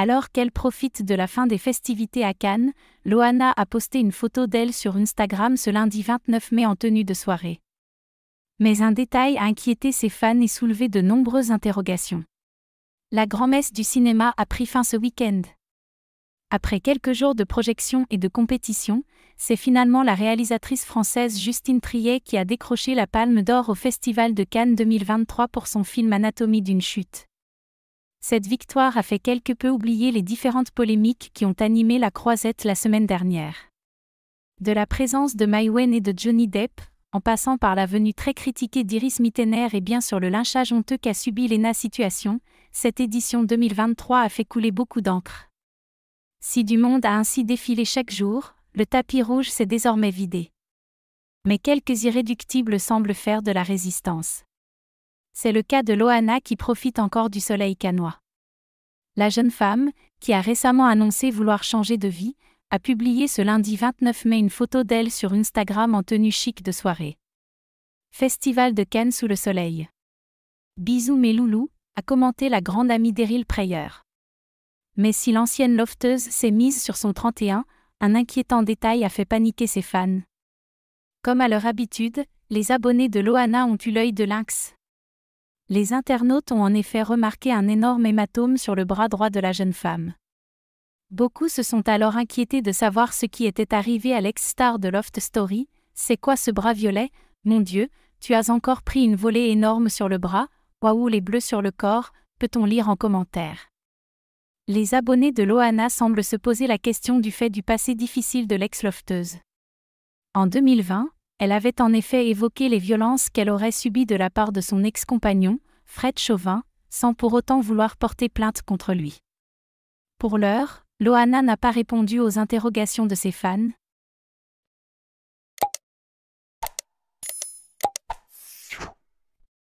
Alors qu'elle profite de la fin des festivités à Cannes, Loana a posté une photo d'elle sur Instagram ce lundi 29 mai en tenue de soirée. Mais un détail a inquiété ses fans et soulevé de nombreuses interrogations. La grand-messe du cinéma a pris fin ce week-end. Après quelques jours de projection et de compétition, c'est finalement la réalisatrice française Justine Triet qui a décroché la Palme d'Or au Festival de Cannes 2023 pour son film Anatomie d'une chute. Cette victoire a fait quelque peu oublier les différentes polémiques qui ont animé la croisette la semaine dernière. De la présence de Maïwen et de Johnny Depp, en passant par la venue très critiquée d'Iris Mittener et bien sur le lynchage honteux qu'a subi Lena Situation, cette édition 2023 a fait couler beaucoup d'encre. Si du monde a ainsi défilé chaque jour, le tapis rouge s'est désormais vidé. Mais quelques irréductibles semblent faire de la résistance. C'est le cas de Loana qui profite encore du soleil canois. La jeune femme, qui a récemment annoncé vouloir changer de vie, a publié ce lundi 29 mai une photo d'elle sur Instagram en tenue chic de soirée. Festival de Cannes sous le soleil. Bisous mes loulous, a commenté la grande amie Daryl Prayer. Mais si l'ancienne lofteuse s'est mise sur son 31, un inquiétant détail a fait paniquer ses fans. Comme à leur habitude, les abonnés de Loana ont eu l'œil de lynx. Les internautes ont en effet remarqué un énorme hématome sur le bras droit de la jeune femme. Beaucoup se sont alors inquiétés de savoir ce qui était arrivé à l'ex-star de Loft Story, c'est quoi ce bras violet, mon Dieu, tu as encore pris une volée énorme sur le bras, waouh les bleus sur le corps, peut-on lire en commentaire. Les abonnés de Loana semblent se poser la question du fait du passé difficile de l'ex-lofteuse. En 2020, elle avait en effet évoqué les violences qu'elle aurait subies de la part de son ex-compagnon, Fred Chauvin, sans pour autant vouloir porter plainte contre lui. Pour l'heure, Loana n'a pas répondu aux interrogations de ses fans,